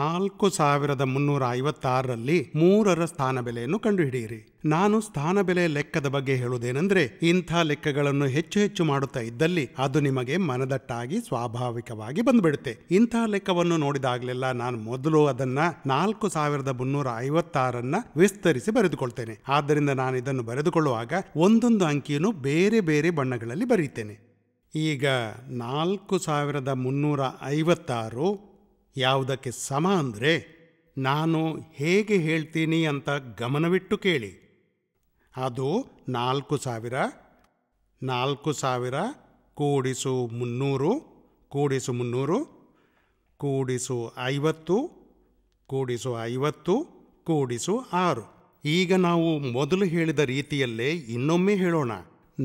ನಾಲ್ಕು ಸಾವಿರದ ಮುನ್ನೂರ ಐವತ್ತಾರರಲ್ಲಿ ಮೂರರ ಸ್ಥಾನ ಬೆಲೆಯನ್ನು ಕಂಡುಹಿಡಿಯಿರಿ ನಾನು ಸ್ಥಾನ ಬೆಲೆ ಲೆಕ್ಕದ ಬಗ್ಗೆ ಹೇಳುವುದೇನೆಂದರೆ ಇಂಥ ಲೆಕ್ಕಗಳನ್ನು ಹೆಚ್ಚು ಹೆಚ್ಚು ಮಾಡುತ್ತಾ ಇದ್ದಲ್ಲಿ ಅದು ನಿಮಗೆ ಮನದಟ್ಟಾಗಿ ಸ್ವಾಭಾವಿಕವಾಗಿ ಬಂದ್ಬಿಡುತ್ತೆ ಇಂಥ ಲೆಕ್ಕವನ್ನು ನೋಡಿದಾಗಲೆಲ್ಲ ನಾನು ಮೊದಲು ಅದನ್ನ ನಾಲ್ಕು ಸಾವಿರದ ಮುನ್ನೂರ ಐವತ್ತಾರನ್ನ ವಿಸ್ತರಿಸಿ ಬರೆದುಕೊಳ್ತೇನೆ ಆದ್ದರಿಂದ ನಾನು ಇದನ್ನು ಬರೆದುಕೊಳ್ಳುವಾಗ ಒಂದೊಂದು ಅಂಕಿಯನ್ನು ಬೇರೆ ಬೇರೆ ಬಣ್ಣಗಳಲ್ಲಿ ಬರೆಯುತ್ತೇನೆ ಈಗ ನಾಲ್ಕು ಸಾವಿರದ ಮುನ್ನೂರ ಐವತ್ತಾರು ಯಾವುದಕ್ಕೆ ಸಮ ಅಂದರೆ ನಾನು ಹೇಗೆ ಹೇಳ್ತೀನಿ ಅಂತ ಗಮನವಿಟ್ಟು ಕೇಳಿ ಅದು ನಾಲ್ಕು ಸಾವಿರ ನಾಲ್ಕು ಸಾವಿರ ಕೂಡಿಸು ಮುನ್ನೂರು ಕೂಡಿಸು ಮುನ್ನೂರು ಕೂಡಿಸು ಐವತ್ತು ಕೂಡಿಸು ಐವತ್ತು ಕೂಡಿಸು ಆರು ಈಗ ನಾವು ಮೊದಲು ಹೇಳಿದ ರೀತಿಯಲ್ಲೇ ಇನ್ನೊಮ್ಮೆ ಹೇಳೋಣ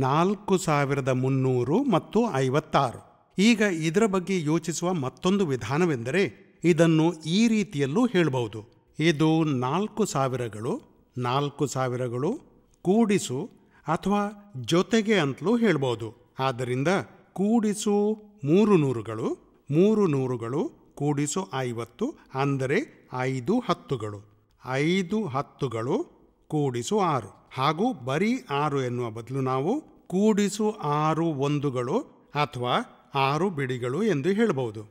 ನಾಲ್ಕು ಸಾವಿರದ ಮುನ್ನೂರು ಮತ್ತು ಐವತ್ತಾರು ಈಗ ಇದರ ಬಗ್ಗೆ ಯೋಚಿಸುವ ಮತ್ತೊಂದು ವಿಧಾನವೆಂದರೆ ಇದನ್ನು ಈ ರೀತಿಯಲ್ಲೂ ಹೇಳಬಹುದು ಇದು ನಾಲ್ಕು ಸಾವಿರಗಳು ನಾಲ್ಕು ಸಾವಿರಗಳು ಕೂಡಿಸು ಅಥವಾ ಜೊತೆಗೆ ಅಂತಲೂ ಹೇಳಬಹುದು ಆದ್ದರಿಂದ ಕೂಡಿಸು ಮೂರು ನೂರುಗಳು ಮೂರು ನೂರುಗಳು ಕೂಡಿಸು ಐವತ್ತು ಅಂದರೆ ಐದು ಹತ್ತುಗಳು ಐದು ಹತ್ತುಗಳು ಕೂಡಿಸು ಆರು ಹಾಗೂ ಬರೀ ಆರು ಎನ್ನುವ ಬದಲು ನಾವು ಕೂಡಿಸು ಆರು ಒಂದುಗಳು ಅಥವಾ ಆರು ಬಿಡಿಗಳು ಎಂದು ಹೇಳಬಹುದು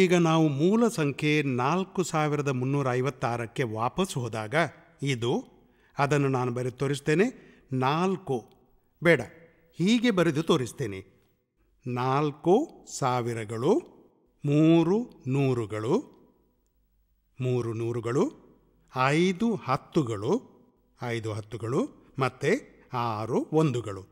ಈಗ ನಾವು ಮೂಲ ಸಂಖ್ಯೆ ನಾಲ್ಕು ಸಾವಿರದ ಮುನ್ನೂರ ಐವತ್ತಾರಕ್ಕೆ ವಾಪಸ್ ಹೋದಾಗ ಇದು ಅದನ್ನು ನಾನು ಬರೆದು ತೋರಿಸ್ತೇನೆ ನಾಲ್ಕು ಬೇಡ ಹೀಗೆ ಬರೆದು ತೋರಿಸ್ತೇನೆ ನಾಲ್ಕು ಸಾವಿರಗಳು ಮೂರು ನೂರುಗಳು ಮೂರು ನೂರುಗಳು ಐದು ಹತ್ತುಗಳು ಐದು ಹತ್ತುಗಳು ಮತ್ತು ಆರು ಒಂದುಗಳು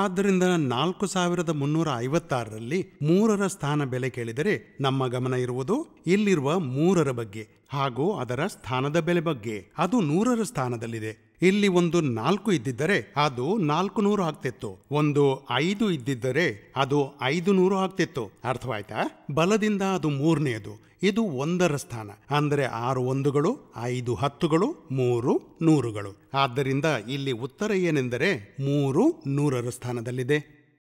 ಆದ್ದರಿಂದ ನಾಲ್ಕು ಸಾವಿರದ ಮುನ್ನೂರ ಐವತ್ತಾರರಲ್ಲಿ ಮೂರರ ಸ್ಥಾನ ಬೆಲೆ ಕೇಳಿದರೆ ನಮ್ಮ ಗಮನ ಇರುವುದು ಇಲ್ಲಿರುವ ಮೂರರ ಬಗ್ಗೆ ಹಾಗೂ ಅದರ ಸ್ಥಾನದ ಬೆಲೆ ಬಗ್ಗೆ ಅದು ನೂರರ ಸ್ಥಾನದಲ್ಲಿದೆ ಇಲ್ಲಿ ಒಂದು ನಾಲ್ಕು ಇದ್ದಿದ್ದರೆ ಅದು ನಾಲ್ಕು ನೂರು ಆಗ್ತಿತ್ತು ಒಂದು ಐದು ಇದ್ದಿದ್ದರೆ ಅದು ಐದು ನೂರು ಆಗ್ತಿತ್ತು ಅರ್ಥವಾಯ್ತಾ ಬಲದಿಂದ ಅದು ಮೂರನೆಯದು ಇದು ಒಂದರ ಸ್ಥಾನ ಅಂದರೆ ಆರು ಒಂದುಗಳು ಐದು ಹತ್ತುಗಳು ಮೂರು ನೂರುಗಳು ಆದ್ದರಿಂದ ಇಲ್ಲಿ ಉತ್ತರ ಏನೆಂದರೆ ಮೂರು ನೂರರ ಸ್ಥಾನದಲ್ಲಿದೆ